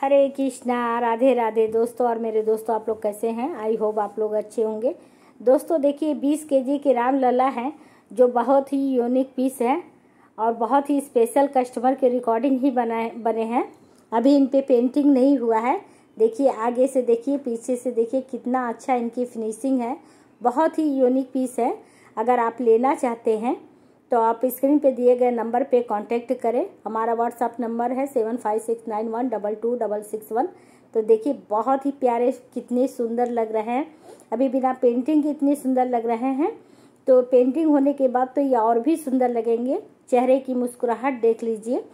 हरे कृष्णा राधे राधे दोस्तों और मेरे दोस्तों आप लोग कैसे हैं आई होप आप लोग अच्छे होंगे दोस्तों देखिए 20 के जी के राम लला है जो बहुत ही यूनिक पीस है और बहुत ही स्पेशल कस्टमर के रिकॉर्डिंग ही बनाए बने हैं अभी इन पे पेंटिंग नहीं हुआ है देखिए आगे से देखिए पीछे से देखिए कितना अच्छा इनकी फिनिशिंग है बहुत ही यूनिक पीस है अगर आप लेना चाहते हैं तो आप स्क्रीन पे दिए गए नंबर पे कांटेक्ट करें हमारा व्हाट्सअप नंबर है seven five six nine one double two double six one तो देखिए बहुत ही प्यारे कितने सुंदर लग रहे हैं अभी बिना पेंटिंग के इतने सुंदर लग रहे हैं तो पेंटिंग होने के बाद तो ये और भी सुंदर लगेंगे चेहरे की मुस्कुराहट देख लीजिए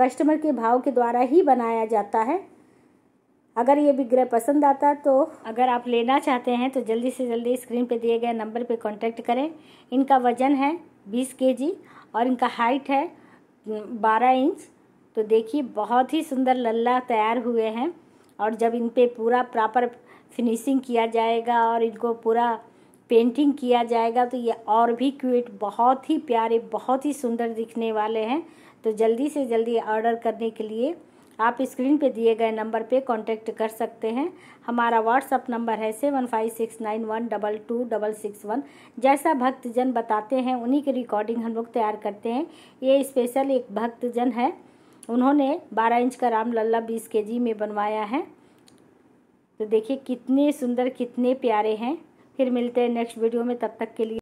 कस्टमर के भाव के द्वारा ही बनाया जाता है अगर ये विग्रह पसंद आता तो अगर आप लेना चाहते हैं तो जल्दी से जल्दी स्क्रीन पे दिए गए नंबर पे कांटेक्ट करें इनका वजन है बीस के जी और इनका हाइट है बारह इंच तो देखिए बहुत ही सुंदर लल्ला तैयार हुए हैं और जब इन पर पूरा प्रॉपर फिनिशिंग किया जाएगा और इनको पूरा पेंटिंग किया जाएगा तो ये और भी क्यूट बहुत ही प्यारे बहुत ही सुंदर दिखने वाले हैं तो जल्दी से जल्दी ऑर्डर करने के लिए आप स्क्रीन पे दिए गए नंबर पे कांटेक्ट कर सकते हैं हमारा व्हाट्सअप नंबर है seven five six nine one double two double six one जैसा भक्तजन बताते हैं उन्हीं की रिकॉर्डिंग हम लोग तैयार करते हैं ये स्पेशल एक भक्तजन है उन्होंने बारह इंच का राम लल्ला बीस के जी में बनवाया है तो देखिए कितने सुंदर कितने प्यारे हैं फिर मिलते हैं नेक्स्ट वीडियो में तब तक के लिए